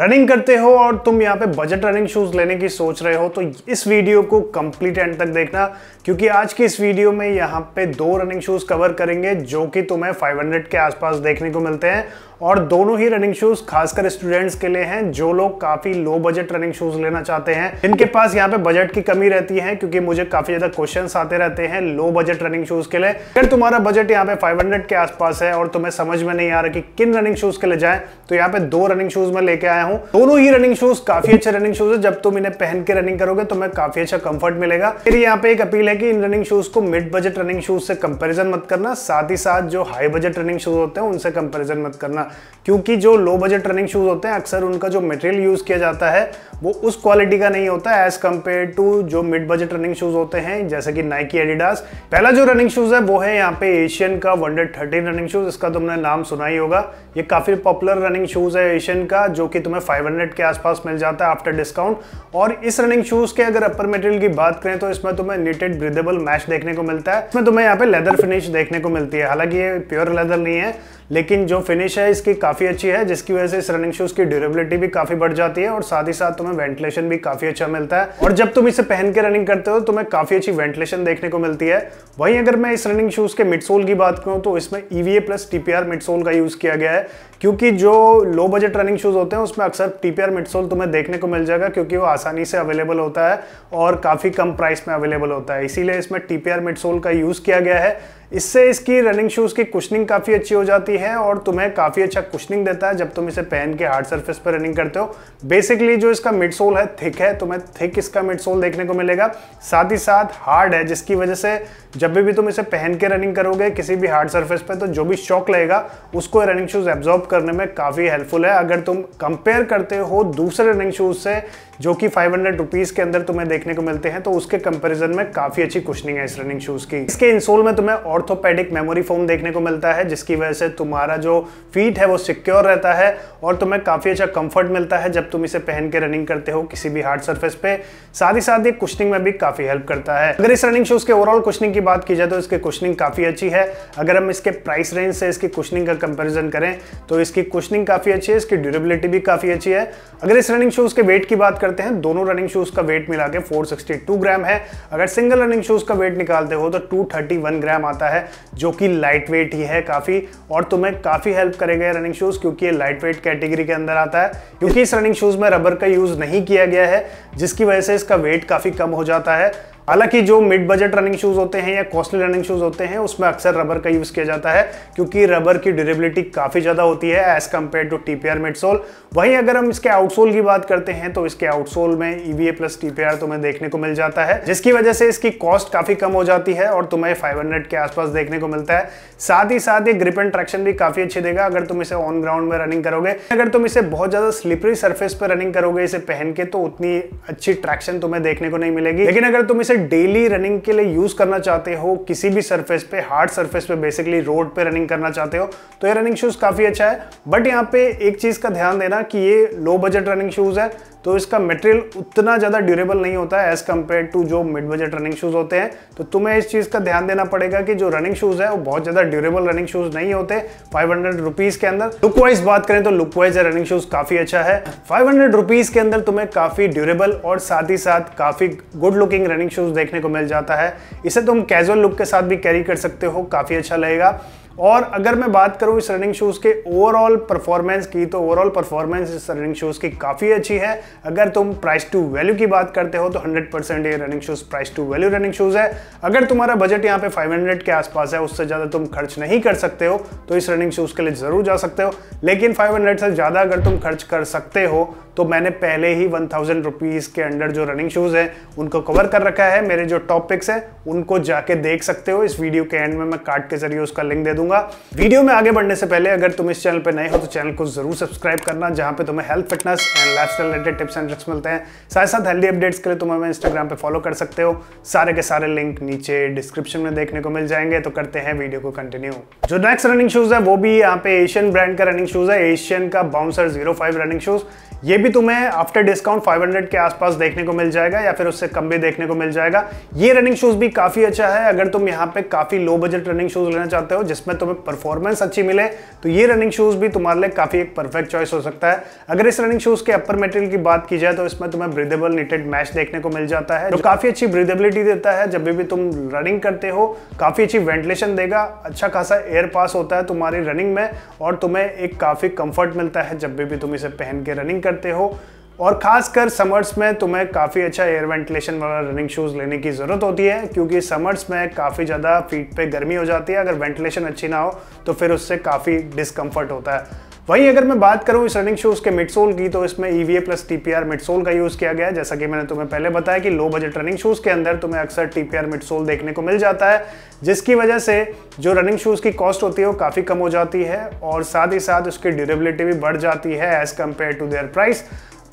running करते हो और तुम यहाँ पे बजट रनिंग शूज लेने की सोच रहे हो तो इस वीडियो को कंप्लीट एंड तक देखना क्योंकि आज की इस वीडियो में यहाँ पे दो रनिंग शूज कवर करेंगे जो कि तुम्हें 500 के आसपास देखने को मिलते हैं और दोनों ही रनिंग शूज खासकर स्टूडेंट्स के लिए हैं जो लोग काफी लो बजट रनिंग शूज लेना चाहते हैं इनके पास यहाँ पे बजट की कमी रहती है क्योंकि मुझे काफी ज्यादा क्वेश्चन आते रहते हैं लो बजट रनिंग शूज के लिए अगर तुम्हारा बजट यहाँ पे फाइव के आसपास है और तुम्हें समझ में नहीं आ रहा कि किन रनिंग शूज के लिए जाए तो यहाँ पे दो रनिंग शूज में लेके आया आया हूँ दोनों ही रनिंग शूज काफी अच्छे रनिंग शूज है जब तुम इन्हें पहन के रनिंग करोगे तो मैं काफी अच्छा कंफर्ट मिलेगा फिर यहाँ पे एक अपील है कि इन रनिंग शूज को मिड बजट रनिंग शूज से कंपेरिजन मत करना साथ ही साथ जो हाई बजट रनिंग शूज होते हैं उनसे कंपेरिजन मत करना क्योंकि जो लो बजट रनिंग शूज होते हैं अक्सर उनका जो मटेरियल यूज किया जाता है वो उस क्वालिटी का नहीं होता एज कम्पेयर टू जो मिड बजट रनिंग शूज होते हैं जैसे कि नाइकी एडिडास पहला जो रनिंग शूज है वो है यहाँ पे एशियन का वन रनिंग शूज इसका तुमने नाम सुना ही होगा ये काफी पॉपुलर रनिंग शूज है एशियन का जो कि तुम्हें फाइव के आसपास मिल जाता है आफ्टर डिस्काउंट और इस रनिंग शूज के अगर अपर मेटेरियल की बात करें तो इसमें तुम्हें निटेड ब्रिदेबल मैश देखने को मिलता है इसमें तुम्हें यहाँ पे लेदर फिनिश देखने को मिलती है हालांकि ये प्योर लेदर नहीं है लेकिन जो फिनिश है इसकी काफी अच्छी है जिसकी वजह से इस रनिंग शूज की ड्यूरेबिलिटी भी काफी बढ़ जाती है और साथ ही साथ तुम्हें वेंटिलेशन भी काफी अच्छा मिलता है और जब तुम इसे पहन के रनिंग करते हो तुम्हें काफी अच्छी वेंटिलेशन देखने को मिलती है वहीं अगर मैं इस रनिंग शूज के मिडसोल की बात करूं तो इसमें ईवीए प्लस टीपीआर मिडसोल का यूज किया गया है क्योंकि जो लो बजट रनिंग शूज़ होते हैं उसमें अक्सर टी पी मिडसोल तुम्हें देखने को मिल जाएगा क्योंकि वो आसानी से अवेलेबल होता है और काफ़ी कम प्राइस में अवेलेबल होता है इसीलिए इसमें टी पी मिडसोल का यूज़ किया गया है इससे इसकी रनिंग शूज़ की कुशनिंग काफ़ी अच्छी हो जाती है और तुम्हें काफ़ी अच्छा कुशनिंग देता है जब तुम इसे पहन के हार्ड सर्फेस पर रनिंग करते हो बेसिकली जो इसका मिड सोल है थिक है तुम्हें थिक इसका मिड सोल देखने को मिलेगा साथ ही साथ हार्ड है जिसकी वजह से जब भी तुम इसे पहन के रनिंग करोगे किसी भी हार्ड सर्फेस पर तो जो भी शॉक लगेगा उसको रनिंग शूज़ एब्जॉर्ब करने में काफ़ी हेल्पफुल है अगर तुम कंपेयर करते हो दूसरे रनिंग शूज़ से जो कि फाइव हंड्रेड रुपीज़ के अंदर तुम्हें देखने को मिलते हैं तो उसके कंपैरिजन में काफ़ी अच्छी कुशनिंग है इस रनिंग शूज़ की इसके इंसोल में तुम्हें ऑर्थोपेडिक मेमोरी फोम देखने को मिलता है जिसकी वजह से तुम्हारा जो फीट है वो सिक्योर रहता है और तुम्हें काफ़ी अच्छा कंफर्ट मिलता है जब तुम इसे पहन के रनिंग करते हो किसी भी हार्ड सर्फेस पे साथ ही साथ ये कुशनिंग में भी काफ़ी हेल्प करता है अगर इस रनिंग शूज़ के ओवरऑल कुशनिंग की बात की जाए तो इसकी कुशनिंग काफ़ी अच्छी है अगर हम इसके प्राइस रेंज से इसकी कुशनिंग का कंपेरिजन करें तो इसकी कुशनिंग काफ़ी अच्छी है इसकी ड्यूरेबिलिटी भी काफ़ी अच्छी है अगर इस रनिंग शूज़ के वेट की बात करते हैं दोनों रनिंग शूज का वेट मिला के 462 ग्राम है अगर सिंगल रनिंग शूज का वेट निकालते हो तो 231 ग्राम आता है जो कि लाइट वेट ही है काफी और तुम्हें काफी हेल्प करेगा रनिंग शूज क्योंकि ये लाइट वेट कैटेगरी के अंदर आता है क्योंकि इस रनिंग शूज में रबर का यूज नहीं किया गया है जिसकी वजह से इसका वेट काफी कम हो जाता है हालांकि जो मिड बजट रनिंग शूज़ होते हैं या कॉस्टली रनिंग शूज़ होते हैं उसमें अक्सर रबर का यूज़ किया जाता है क्योंकि रबर की ड्यूरेबिलिटी काफ़ी ज़्यादा होती है as compare to T P R midsole वहीं अगर हम इसके आउटसोल की बात करते हैं तो इसके आउटसोल में ईवीए प्लस टीपीआर तुम्हें देखने को मिल जाता है जिसकी वजह से इसकी कॉस्ट काफ़ी कम हो जाती है और तुम्हें फाइव हंड्रेड के आसपास देखने को मिलता है साथ ही साथ ये ग्रिप एंड ट्रैक्शन भी काफ़ी अच्छी देगा अगर तुम इसे ऑन ग्राउंड में रनिंग करोगे अगर तुम इसे बहुत ज़्यादा स्लिपरी सर्फेस पर रनिंग करोगे इसे पहन के तो उतनी अच्छी ट्रैक्शन तुम्हें देखने को नहीं मिलेगी लेकिन अगर तुम इसे डेली रनिंग के लिए यूज़ करना चाहते हो किसी भी सरफेस पे हार्ड सरफेस पे बेसिकली रोड पे रनिंग करना चाहते हो तो ये रनिंग शूज़ काफ़ी अच्छा है बट यहाँ पे एक चीज़ का ध्यान देना कि ये लो बजट रनिंग शूज़ है तो इसका मटेरियल उतना ज़्यादा ड्यूरेबल नहीं होता है एज़ कम्पेयर टू जो मिड बजट रनिंग शूज़ होते हैं तो तुम्हें इस चीज़ का ध्यान देना पड़ेगा कि जो रनिंग शूज़ है वो बहुत ज़्यादा ड्यूरेबल रनिंग शूज़ नहीं होते फाइव हंड्रेड रुपीज़ के अंदर लुक वाइज बात करें तो लुक वाइज रनिंग शूज़ काफ़ी अच्छा है फाइव हंड्रेड रुपीज़ के अंदर तुम्हें काफ़ी ड्यूरेबल और साथ ही साथ काफ़ी गुड लुकिंग रनिंग शूज़ देखने को मिल जाता है इसे तुम कैजुअल लुक के साथ भी कैरी कर सकते हो काफ़ी अच्छा लगेगा और अगर मैं बात करूं इस रनिंग शूज़ के ओवरऑल परफॉर्मेंस की तो ओवरऑल परफॉर्मेंस इस रनिंग शूज़ की काफ़ी अच्छी है अगर तुम प्राइस टू वैल्यू की बात करते हो तो 100 परसेंट ये running shoes price to value running shoes है अगर तुम्हारा बजट यहाँ पे 500 के आसपास है उससे ज़्यादा तुम खर्च नहीं कर सकते हो तो इस रनिंग शूज़ के लिए ज़रूर जा सकते हो लेकिन फाइव से ज़्यादा अगर तुम खर्च कर सकते हो तो मैंने पहले ही वन थाउजेंड रुपीज़ के अंडर जो रनिंग शूज़ हैं उनको कवर कर रखा है मेरे जो टॉपिक्स हैं उनको जाके देख सकते हो इस वीडियो के एंड में मैं कार्ड के जरिए उसका लिंक दे दूंगा वीडियो में आगे बढ़ने से पहले अगर तुम इस चैनल पर नए हो तो चैनल को जरूर सब्सक्राइब करना जहाँ पर तुम्हें health fitness and life related tips and tricks मिलते हैं साथ साथ हेल्दी अपडेट्स के लिए तुम हमें इंस्टाग्राम पर फॉलो कर सकते हो सारे के सारे लिंक नीचे डिस्क्रिप्शन में देखने को मिल जाएंगे तो करते हैं वीडियो को कंटिन्यू जो नेक्स्ट रनिंग शूज़ है वो भी यहाँ पे एशियन ब्रांड का रनिंग शूज़ है एशियन का bouncer zero five running shoes ये भी भी तुम्हें आफ्टर डिस्काउंट 500 के आसपास देखने को मिल जाएगा या फिर उससे कम भी देखने को मिल जाएगा ये रनिंग शूज भी काफी अच्छा है अगर तुम यहाँ पे काफी लो बजट रनिंग शूज लेना चाहते हो जिसमें तुम्हें परफॉर्मेंस अच्छी मिले तो ये रनिंग शूज भी तुम्हारे लिए काफी एक परफेक्ट चॉइस हो सकता है अगर इस रनिंग शूज के अपर मेटेरियल की बात की जाए तो इसमें तुम्हें ब्रिदेबल निटेड मैच देखने को मिल जाता है जो काफी अच्छी ब्रिदेबिलिटी देता है जब भी तुम रनिंग करते हो काफी अच्छी वेंटिलेशन देगा अच्छा खासा एयर पास होता है तुम्हारी रनिंग में और तुम्हें एक काफी कंफर्ट मिलता है जब भी तुम इसे पहन के रनिंग करते हो हो और ख़ासकर समर्स में तुम्हें काफ़ी अच्छा एयर वेंटिलेशन वाला रनिंग शूज़ लेने की ज़रूरत होती है क्योंकि समर्स में काफ़ी ज़्यादा फीट पे गर्मी हो जाती है अगर वेंटिलेशन अच्छी ना हो तो फिर उससे काफ़ी डिस्कम्फर्ट होता है वहीं अगर मैं बात करूं इस रनिंग शूज़ के मिडसोल की तो इसमें E V A plus T P R midsole का यूज़ किया गया है जैसा कि मैंने तुम्हें पहले बताया कि लो बजट रनिंग शूज़ के अंदर तुम्हें अक्सर टी पी आर मिडसोल देखने को मिल जाता है जिसकी वजह से जो रनिंग शूज़ की कॉस्ट होती है वो काफ़ी कम हो जाती है और साथ ही साथ उसकी ड्यूरेबिलिटी भी बढ़ जाती है as compare to their price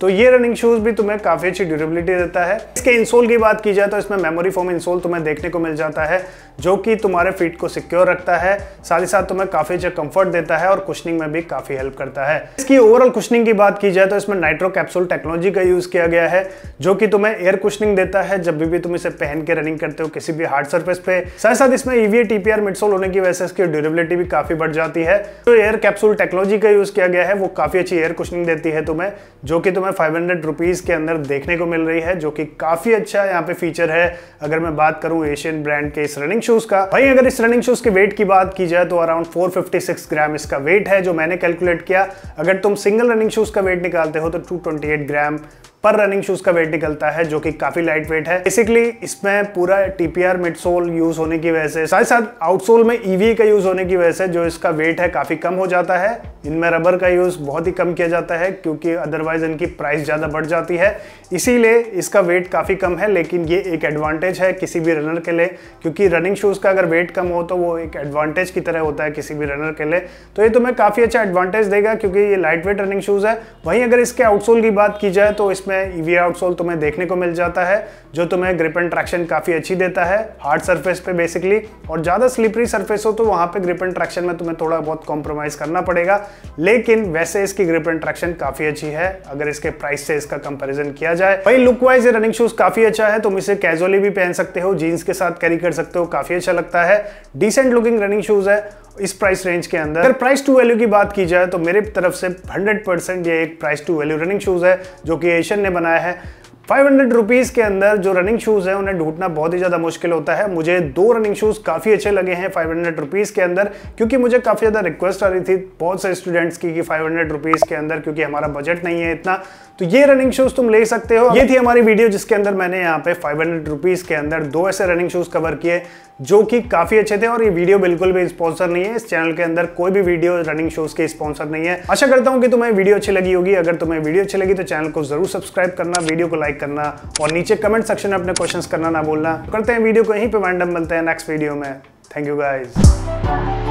तो ये रनिंग शूज भी तुम्हें काफी अच्छी ड्यूरेबिलिटी देता है इसके इंसोल की बात की जाए तो इसमें मेमोरी फॉर्म इंसोल तुम्हें देखने को मिल जाता है जो कि तुम्हारे फीट को सिक्योर रखता है साथ ही साथ तुम्हें काफी अच्छा कंफर्ट देता है और कुशनिंग में भी काफी हेल्प करता है इसकी ओवरऑल कुशनिंग की बात की जाए तो इसमें नाइट्रो कैप्सूल टेक्नोलॉजी का यूज किया गया है जो कि तुम्हें एयर कुशनिंग देता है जब भी तुम इसे पहन के रनिंग करते हो किसी भी हार्ड सर्फेस पे साथ साथ इसमें ईवीए टीपीआर मिडसोल होने की वजह से इसकी ड्यूरेबिलिटी भी काफी बढ़ जाती है जो एयर कैप्सूल टेक्नोलॉजी का यूज किया गया है वो काफी अच्छी एयर कुशनिंग देती है तुम्हें जो कि तुम्हें फाइव रुपीज़ के अंदर देखने को मिल रही है जो कि काफ़ी अच्छा यहाँ पे फीचर है अगर मैं बात करूं एशियन ब्रांड के इस रनिंग शूज़ का वहीं अगर इस रनिंग शूज़ के वेट की बात की जाए तो अराउंड 456 ग्राम इसका वेट है जो मैंने कैलकुलेट किया अगर तुम सिंगल रनिंग शूज़ का वेट निकालते हो तो 228 ग्राम पर रनिंग शूज का वेट निकलता है जो कि काफी लाइट वेट है बेसिकली इसमें पूरा टीपीआर मिड सोल यूज होने की वजह से साथ साथ आउटसोल में ईवी e का यूज होने की वजह से जो इसका वेट है काफी कम हो जाता है इनमें रबर का यूज बहुत ही कम किया जाता है क्योंकि अदरवाइज इनकी प्राइस ज्यादा बढ़ जाती है इसीलिए इसका वेट काफी कम है लेकिन ये एक एडवांटेज है किसी भी रनर के लिए क्योंकि रनिंग शूज का अगर वेट कम हो तो वो एक एडवांटेज की तरह होता है किसी भी रनर के लिए तो ये तुम्हें काफी अच्छा एडवांटेज देगा क्योंकि ये लाइट वेट रनिंग शूज है वहीं अगर इसके आउटसोल की बात की जाए तो इसमें इसमें ईवी आउटसोल तुम्हें देखने को मिल जाता है जो तुम्हें ग्रिप एंड ट्रैक्शन काफ़ी अच्छी देता है हार्ड सरफेस पे बेसिकली और ज़्यादा स्लिपरी सरफेस हो तो वहाँ पे ग्रिप एंड ट्रैक्शन में तुम्हें थोड़ा बहुत कॉम्प्रोमाइज़ करना पड़ेगा लेकिन वैसे इसकी ग्रिप एंड ट्रैक्शन काफ़ी अच्छी है अगर इसके प्राइस से इसका कंपेरिजन किया जाए वही लुक वाइज रनिंग शूज़ काफ़ी अच्छा है तुम इसे कैजुअली भी पहन सकते हो जीन्स के साथ कैरी कर सकते हो काफ़ी अच्छा लगता है डिसेंट लुकिंग रनिंग शूज़ है इस प्राइस रेंज के अंदर अगर प्राइस टू वैल्यू की बात की जाए तो मेरे तरफ से 100 परसेंट ये एक price to value running shoes है जो कि एशियन ने बनाया है फाइव हंड्रेड रुपीज़ के अंदर जो रनिंग शूज़ हैं उन्हें ढूंढना बहुत ही ज़्यादा मुश्किल होता है मुझे दो रनिंग शूज़ काफ़ी अच्छे लगे हैं फाइव हंड्रेड रुपीज़ के अंदर क्योंकि मुझे काफ़ी ज़्यादा रिक्वेस्ट आ रही थी बहुत से स्टूडेंट्स की कि फाइव हंड्रेड रुपीज़ के अंदर क्योंकि हमारा बजट नहीं है इतना तो ये रनिंग शूज़ तुम ले सकते हो ये थी हमारी वीडियो जिसके अंदर मैंने यहाँ पे फाइव हंड्रेड रुपीज़ के अंदर दो ऐसे रनिंग शूज़ कवर किए जो कि काफी अच्छे थे और ये वीडियो बिल्कुल भी स्पॉन्सर नहीं है इस चैनल के अंदर कोई भी वीडियो रनिंग शोज के स्पॉन्सर नहीं है आशा करता हूँ कि तुम्हें वीडियो अच्छी लगी होगी अगर तुम्हें वीडियो अच्छी लगी तो चैनल को जरूर सब्सक्राइब करना वीडियो को लाइक करना और नीचे कमेंट सेक्शन में अपने क्वेश्चन करना ना बोलना करते हैं वीडियो को यहीं पर मैंडम मिलते हैं नेक्स्ट वीडियो में थैंक यू गाइज